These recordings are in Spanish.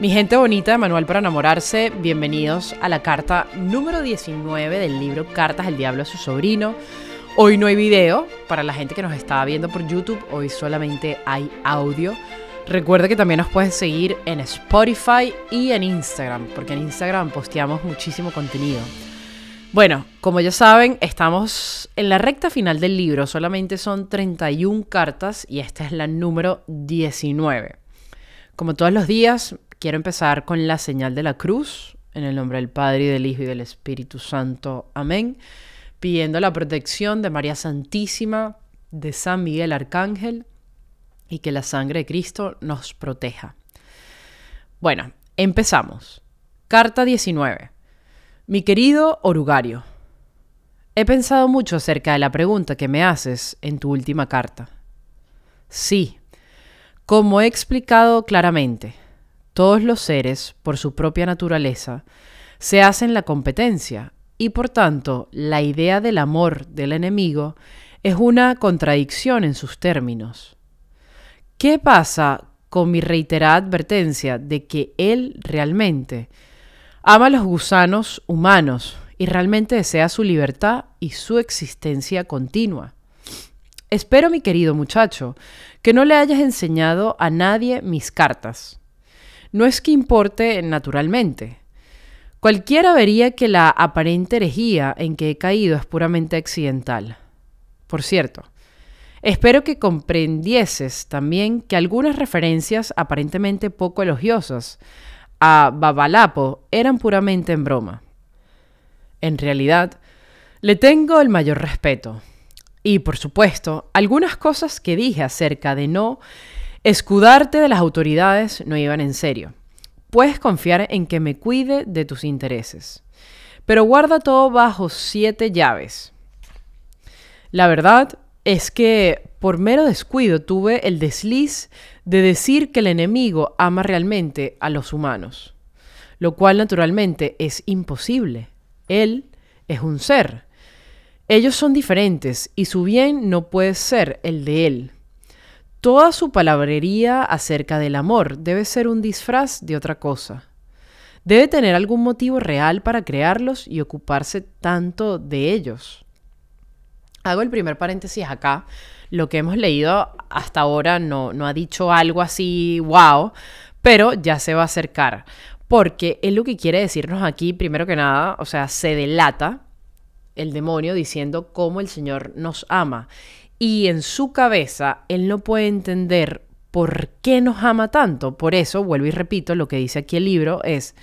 Mi gente bonita Manuel para Enamorarse, bienvenidos a la carta número 19 del libro Cartas el Diablo a su sobrino. Hoy no hay video, para la gente que nos está viendo por YouTube, hoy solamente hay audio. Recuerda que también nos puedes seguir en Spotify y en Instagram, porque en Instagram posteamos muchísimo contenido. Bueno, como ya saben, estamos en la recta final del libro, solamente son 31 cartas y esta es la número 19. Como todos los días, Quiero empezar con la señal de la cruz, en el nombre del Padre, y del Hijo, y del Espíritu Santo. Amén. Pidiendo la protección de María Santísima, de San Miguel Arcángel, y que la sangre de Cristo nos proteja. Bueno, empezamos. Carta 19. Mi querido orugario, he pensado mucho acerca de la pregunta que me haces en tu última carta. Sí, como he explicado claramente, todos los seres, por su propia naturaleza, se hacen la competencia y por tanto la idea del amor del enemigo es una contradicción en sus términos. ¿Qué pasa con mi reiterada advertencia de que él realmente ama a los gusanos humanos y realmente desea su libertad y su existencia continua? Espero, mi querido muchacho, que no le hayas enseñado a nadie mis cartas no es que importe naturalmente. Cualquiera vería que la aparente herejía en que he caído es puramente accidental. Por cierto, espero que comprendieses también que algunas referencias aparentemente poco elogiosas a Babalapo eran puramente en broma. En realidad, le tengo el mayor respeto. Y por supuesto, algunas cosas que dije acerca de no Escudarte de las autoridades no iban en serio. Puedes confiar en que me cuide de tus intereses. Pero guarda todo bajo siete llaves. La verdad es que por mero descuido tuve el desliz de decir que el enemigo ama realmente a los humanos, lo cual naturalmente es imposible. Él es un ser. Ellos son diferentes y su bien no puede ser el de él. Toda su palabrería acerca del amor debe ser un disfraz de otra cosa. Debe tener algún motivo real para crearlos y ocuparse tanto de ellos. Hago el primer paréntesis acá. Lo que hemos leído hasta ahora no, ha dicho algo así, wow, pero ya se va a acercar. Porque es lo que quiere decirnos aquí, primero que nada, o sea, se delata el demonio diciendo cómo el Señor nos ama y en su cabeza él no puede entender por qué nos ama tanto. Por eso, vuelvo y repito, lo que dice aquí el libro es,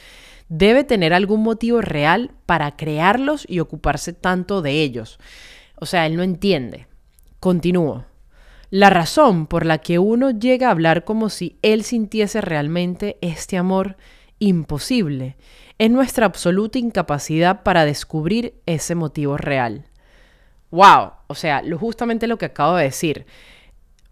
debe tener algún motivo real para crearlos y ocuparse tanto de ellos. O sea, él no entiende. Continúo. La razón por la que uno llega a hablar como si él sintiese realmente este amor imposible es nuestra absoluta incapacidad para descubrir ese motivo real wow, o sea, lo, justamente lo que acabo de decir.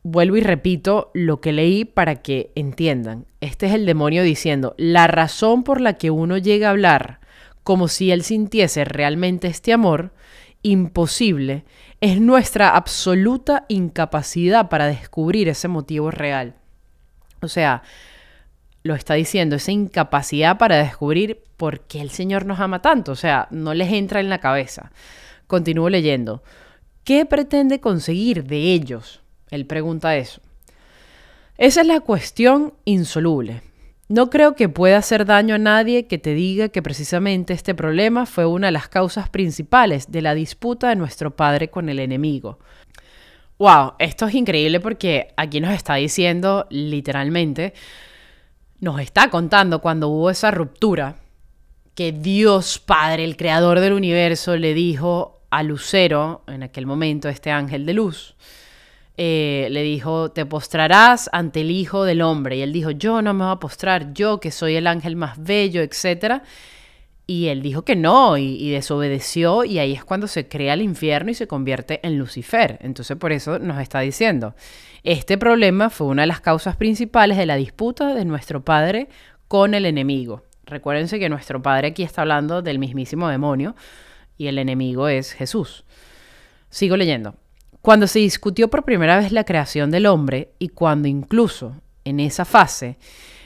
Vuelvo y repito lo que leí para que entiendan. Este es el demonio diciendo, la razón por la que uno llega a hablar como si él sintiese realmente este amor, imposible, es nuestra absoluta incapacidad para descubrir ese motivo real. O sea, lo está diciendo, esa incapacidad para descubrir por qué el Señor nos ama tanto. O sea, no les entra en la cabeza. Continúo leyendo. ¿Qué pretende conseguir de ellos? Él pregunta eso. Esa es la cuestión insoluble. No creo que pueda hacer daño a nadie que te diga que precisamente este problema fue una de las causas principales de la disputa de nuestro padre con el enemigo. Wow, esto es increíble porque aquí nos está diciendo literalmente, nos está contando cuando hubo esa ruptura que Dios Padre, el creador del universo, le dijo a Lucero, en aquel momento este ángel de luz, eh, le dijo, te postrarás ante el Hijo del Hombre. Y él dijo, yo no me voy a postrar, yo que soy el ángel más bello, etc. Y él dijo que no y, desobedeció y ahí es cuando se crea el infierno y se convierte en Lucifer. Entonces por eso nos está diciendo, este problema fue una de las causas principales de la disputa de nuestro Padre con el enemigo. Recuérdense que nuestro Padre aquí está hablando del mismísimo demonio, y el enemigo es Jesús. Sigo leyendo. Cuando se discutió por primera vez la creación del hombre y cuando incluso en esa fase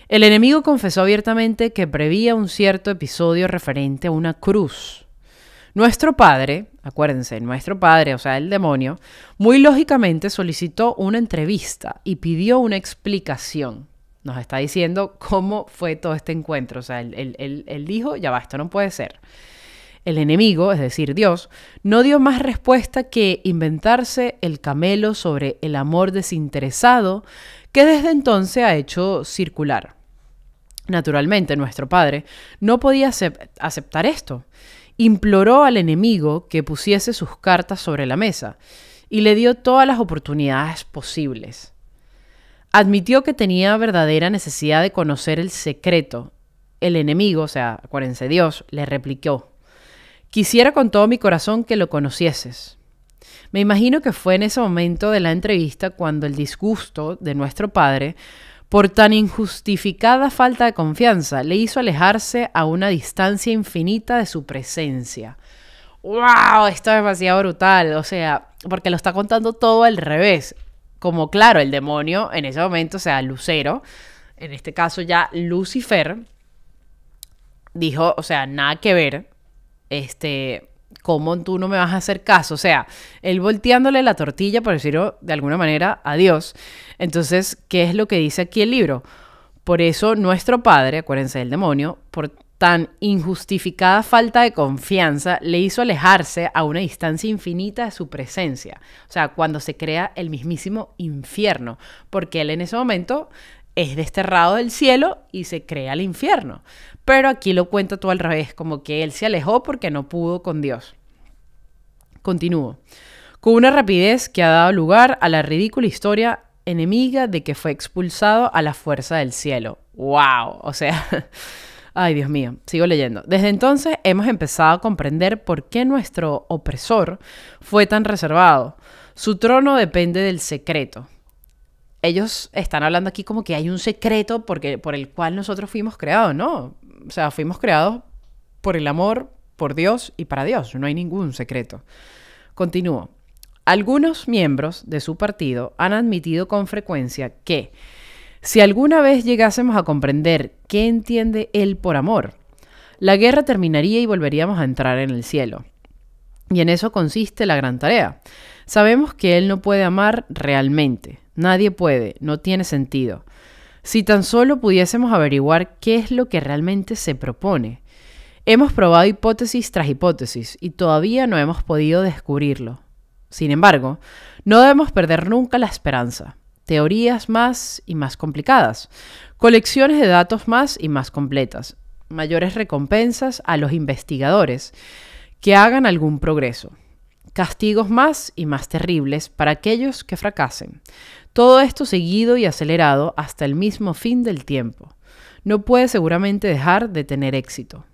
el enemigo confesó abiertamente que prevía un cierto episodio referente a una cruz. Nuestro padre, acuérdense, nuestro padre, o sea, el demonio, muy lógicamente solicitó una entrevista y pidió una explicación. Nos está diciendo cómo fue todo este encuentro. O sea, él, dijo, ya va, esto no puede ser. El enemigo, es decir, Dios, no dio más respuesta que inventarse el camelo sobre el amor desinteresado que desde entonces ha hecho circular. Naturalmente, nuestro padre no podía aceptar esto. Imploró al enemigo que pusiese sus cartas sobre la mesa y le dio todas las oportunidades posibles. Admitió que tenía verdadera necesidad de conocer el secreto. El enemigo, o sea, acuérdense Dios, le replicó, Quisiera con todo mi corazón que lo conocieses. Me imagino que fue en ese momento de la entrevista cuando el disgusto de nuestro padre por tan injustificada falta de confianza le hizo alejarse a una distancia infinita de su presencia. ¡Wow! Esto es demasiado brutal. O sea, porque lo está contando todo al revés. Como claro, el demonio en ese momento, o sea, Lucero, en este caso ya Lucifer, dijo, o sea, nada que ver, este, ¿cómo tú no me vas a hacer caso? O sea, él volteándole la tortilla, por decirlo de alguna manera, a Dios. Entonces, ¿qué es lo que dice aquí el libro? Por eso nuestro Padre, acuérdense del demonio, por tan injustificada falta de confianza le hizo alejarse a una distancia infinita de su presencia, o sea, cuando se crea el mismísimo infierno, porque él en ese momento es desterrado del cielo y se crea el infierno. Pero aquí lo cuenta todo al revés, como que él se alejó porque no pudo con Dios. Continúo. Con una rapidez que ha dado lugar a la ridícula historia enemiga de que fue expulsado a la fuerza del cielo. ¡Wow! O sea, ay Dios mío, sigo leyendo. Desde entonces hemos empezado a comprender por qué nuestro opresor fue tan reservado. Su trono depende del secreto, ellos están hablando aquí como que hay un secreto porque, por el cual nosotros fuimos creados, ¿no? O sea, fuimos creados por el amor, por Dios y para Dios. No hay ningún secreto. Continúo. Algunos miembros de su partido han admitido con frecuencia que si alguna vez llegásemos a comprender qué entiende Él por amor, la guerra terminaría y volveríamos a entrar en el cielo. Y en eso consiste la gran tarea. Sabemos que Él no puede amar realmente, Nadie puede, no tiene sentido. Si tan solo pudiésemos averiguar qué es lo que realmente se propone. Hemos probado hipótesis tras hipótesis y todavía no hemos podido descubrirlo. Sin embargo, no debemos perder nunca la esperanza. Teorías más y más complicadas, colecciones de datos más y más completas, mayores recompensas a los investigadores que hagan algún progreso castigos más y más terribles para aquellos que fracasen. Todo esto seguido y acelerado hasta el mismo fin del tiempo. No puede seguramente dejar de tener éxito.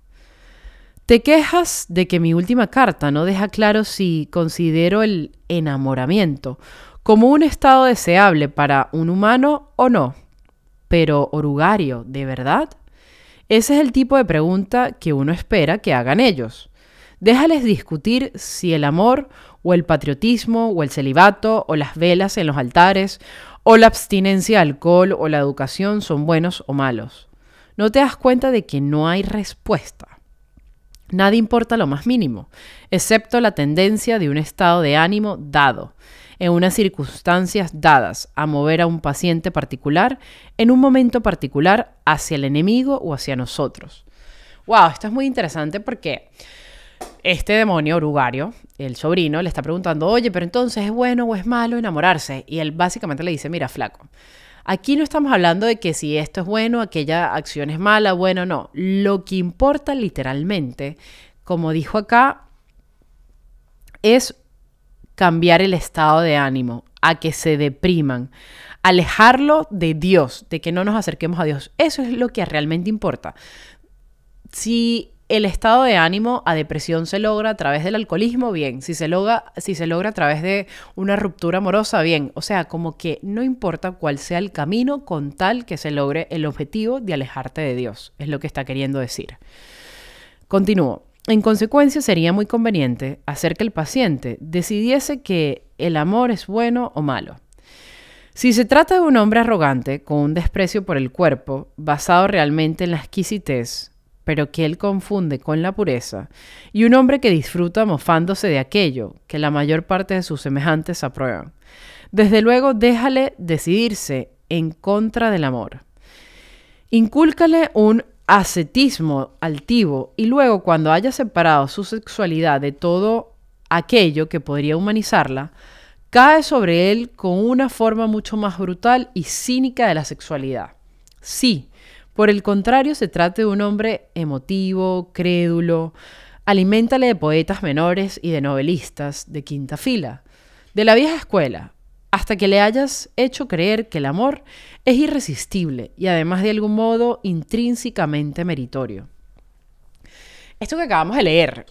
Te quejas de que mi última carta no deja claro si considero el enamoramiento como un estado deseable para un humano o no. Pero, orugario, ¿de verdad? Ese es el tipo de pregunta que uno espera que hagan ellos. Déjales discutir si el amor o el patriotismo o el celibato o las velas en los altares o la abstinencia al alcohol o la educación son buenos o malos. No te das cuenta de que no hay respuesta. Nada importa lo más mínimo, excepto la tendencia de un estado de ánimo dado, en unas circunstancias dadas, a mover a un paciente particular en un momento particular hacia el enemigo o hacia nosotros. Wow, esto es muy interesante porque este demonio orugario, el sobrino, le está preguntando, oye, pero entonces es bueno o es malo enamorarse. Y él básicamente le dice, mira, flaco, aquí no estamos hablando de que si esto es bueno, aquella acción es mala, bueno, no. Lo que importa literalmente, como dijo acá, es cambiar el estado de ánimo, a que se depriman, alejarlo de Dios, de que no nos acerquemos a Dios. Eso es lo que realmente importa. Si el estado de ánimo a depresión se logra a través del alcoholismo, bien. Si se logra, si se logra a través de una ruptura amorosa, bien. O sea, como que no importa cuál sea el camino con tal que se logre el objetivo de alejarte de Dios, es lo que está queriendo decir. Continúo. En consecuencia, sería muy conveniente hacer que el paciente decidiese que el amor es bueno o malo. Si se trata de un hombre arrogante, con un desprecio por el cuerpo, basado realmente en la exquisitez, pero que él confunde con la pureza, y un hombre que disfruta mofándose de aquello que la mayor parte de sus semejantes aprueban. Desde luego, déjale decidirse en contra del amor. Incúlcale un ascetismo altivo y luego cuando haya separado su sexualidad de todo aquello que podría humanizarla, cae sobre él con una forma mucho más brutal y cínica de la sexualidad. Sí, por el contrario, se trata de un hombre emotivo, crédulo, aliméntale de poetas menores y de novelistas de quinta fila, de la vieja escuela, hasta que le hayas hecho creer que el amor es irresistible y además de algún modo intrínsecamente meritorio. Esto que acabamos de leer,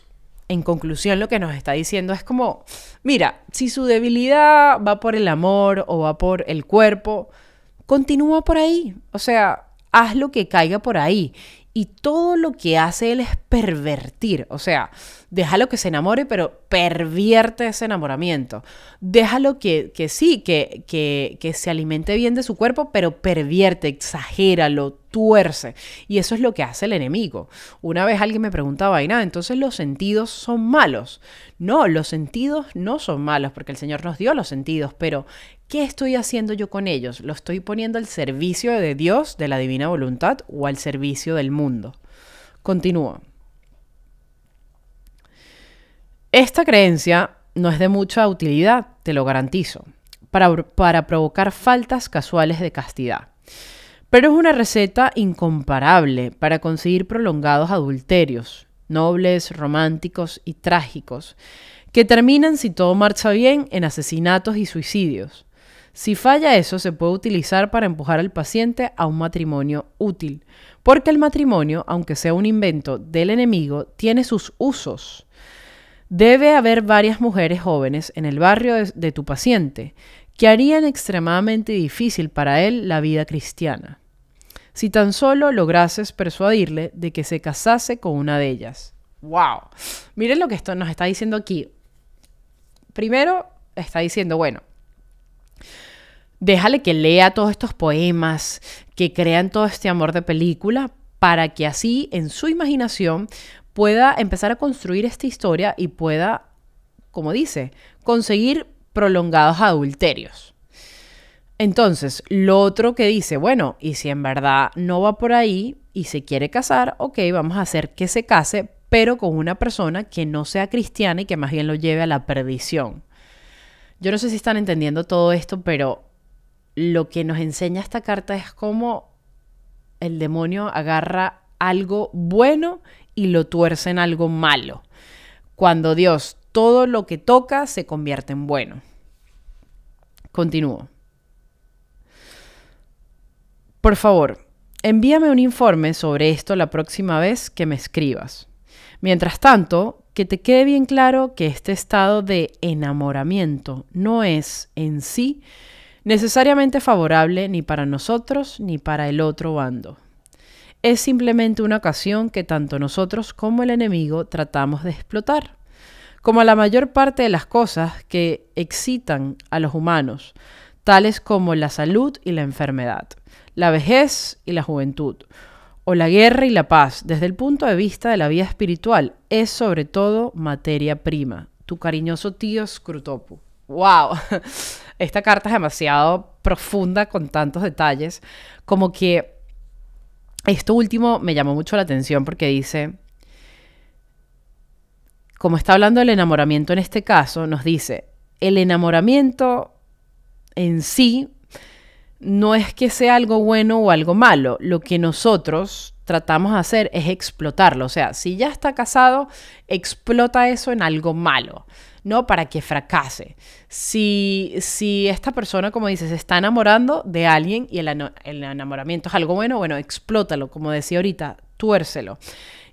en conclusión lo que nos está diciendo es como, mira, si su debilidad va por el amor o va por el cuerpo, continúa por ahí. O sea, haz lo que caiga por ahí. Y todo lo que hace él es pervertir, o sea, déjalo que se enamore, pero pervierte ese enamoramiento. Déjalo que, que sí, que, que, que, se alimente bien de su cuerpo, pero pervierte, exagéralo, tuerce. Y eso es lo que hace el enemigo. Una vez alguien me preguntaba, y nada, entonces los sentidos son malos. No, los sentidos no son malos, porque el Señor nos dio los sentidos, pero ¿qué estoy haciendo yo con ellos? ¿Lo estoy poniendo al servicio de Dios, de la divina voluntad, o al servicio del mundo? Continúo. Esta creencia no es de mucha utilidad, te lo garantizo, para, para provocar faltas casuales de castidad. Pero es una receta incomparable para conseguir prolongados adulterios, nobles, románticos y trágicos, que terminan, si todo marcha bien, en asesinatos y suicidios. Si falla eso, se puede utilizar para empujar al paciente a un matrimonio útil, porque el matrimonio, aunque sea un invento del enemigo, tiene sus usos. Debe haber varias mujeres jóvenes en el barrio de, tu paciente que harían extremadamente difícil para él la vida cristiana, si tan solo lograses persuadirle de que se casase con una de ellas. ¡Wow! Miren lo que esto nos está diciendo aquí. Primero, está diciendo, bueno, déjale que lea todos estos poemas, que crean todo este amor de película, para que así en su imaginación pueda empezar a construir esta historia y pueda, como dice, conseguir prolongados adulterios. Entonces, lo otro que dice, bueno, y si en verdad no va por ahí y se quiere casar, ok, vamos a hacer que se case, pero con una persona que no sea cristiana y que más bien lo lleve a la perdición. Yo no sé si están entendiendo todo esto, pero lo que nos enseña esta carta es cómo el demonio agarra algo bueno y lo tuerce en algo malo. Cuando Dios todo lo que toca se convierte en bueno. Continúo. Por favor, envíame un informe sobre esto la próxima vez que me escribas. Mientras tanto, que te quede bien claro que este estado de enamoramiento no es en sí necesariamente favorable ni para nosotros ni para el otro bando es simplemente una ocasión que tanto nosotros como el enemigo tratamos de explotar. Como la mayor parte de las cosas que excitan a los humanos, tales como la salud y la enfermedad, la vejez y la juventud, o la guerra y la paz, desde el punto de vista de la vida espiritual, es sobre todo materia prima. Tu cariñoso tío Scrutopu. ¡Wow! Esta carta es demasiado profunda con tantos detalles, como que esto último me llamó mucho la atención porque dice, como está hablando del enamoramiento en este caso, nos dice, el enamoramiento en sí no es que sea algo bueno o algo malo, lo que nosotros tratamos de hacer es explotarlo, o sea, si ya está casado, explota eso en algo malo. ¿no? Para que fracase. Si, si esta persona, como dices, se está enamorando de alguien y el, enamoramiento es algo bueno, bueno, explótalo, como decía ahorita, tuércelo.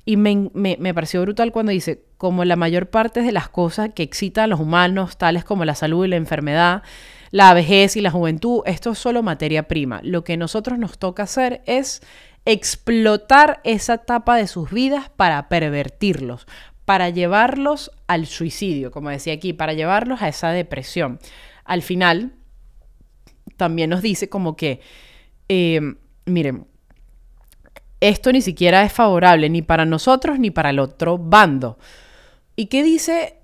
Y me, me, me, pareció brutal cuando dice, como la mayor parte de las cosas que excitan a los humanos, tales como la salud y la enfermedad, la vejez y la juventud, esto es solo materia prima. Lo que nosotros nos toca hacer es explotar esa etapa de sus vidas para pervertirlos, para llevarlos al suicidio, como decía aquí, para llevarlos a esa depresión. Al final, también nos dice como que, em, miren, esto ni siquiera es favorable ni para nosotros ni para el otro bando. ¿Y qué dice?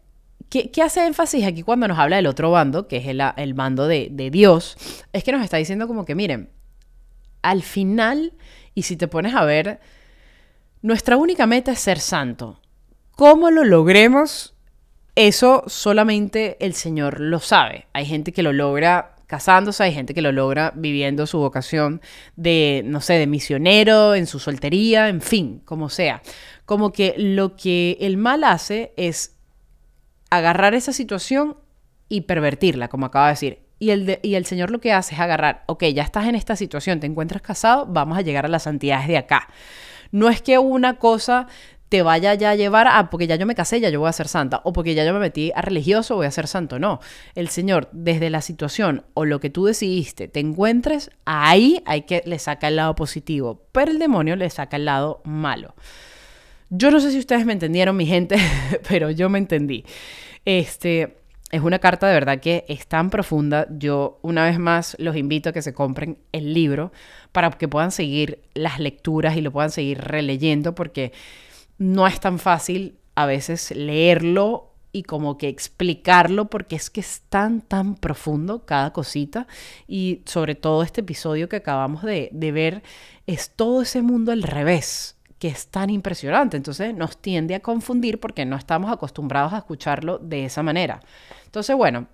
¿Qué, hace énfasis aquí cuando nos habla del otro bando, que es el, bando de, de Dios? Es que nos está diciendo como que, miren, al final, y si te pones a ver, nuestra única meta es ser santo. ¿Cómo lo logremos? Eso solamente el Señor lo sabe. Hay gente que lo logra casándose, hay gente que lo logra viviendo su vocación de, no sé, de misionero, en su soltería, en fin, como sea. Como que lo que el mal hace es agarrar esa situación y pervertirla, como acaba de decir. Y el, y el Señor lo que hace es agarrar, ok, ya estás en esta situación, te encuentras casado, vamos a llegar a las santidades de acá. No es que una cosa te vaya ya a llevar a, porque ya yo me casé, ya yo voy a ser santa, o porque ya yo me metí a religioso, voy a ser santo. No, el Señor, desde la situación o lo que tú decidiste, te encuentres, ahí hay que le saca el lado positivo, pero el demonio le saca el lado malo. Yo no sé si ustedes me entendieron, mi gente, pero yo me entendí. Este, es una carta de verdad que es tan profunda. Yo una vez más los invito a que se compren el libro para que puedan seguir las lecturas y lo puedan seguir releyendo porque no es tan fácil a veces leerlo y como que explicarlo porque es que es tan, tan profundo cada cosita y sobre todo este episodio que acabamos de, de ver es todo ese mundo al revés que es tan impresionante. Entonces nos tiende a confundir porque no estamos acostumbrados a escucharlo de esa manera. Entonces, bueno,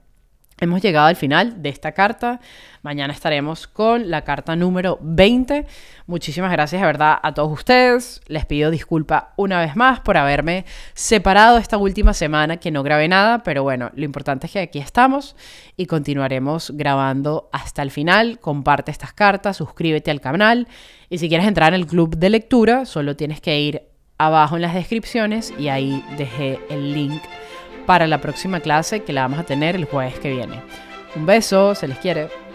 Hemos llegado al final de esta carta. Mañana estaremos con la carta número 20. Muchísimas gracias, de verdad, a todos ustedes. Les pido disculpa una vez más por haberme separado esta última semana que no grabé nada, pero bueno, lo importante es que aquí estamos y continuaremos grabando hasta el final. Comparte estas cartas, suscríbete al canal y si quieres entrar en el club de lectura, solo tienes que ir abajo en las descripciones y ahí dejé el link para la próxima clase que la vamos a tener el jueves que viene. Un beso, se les quiere.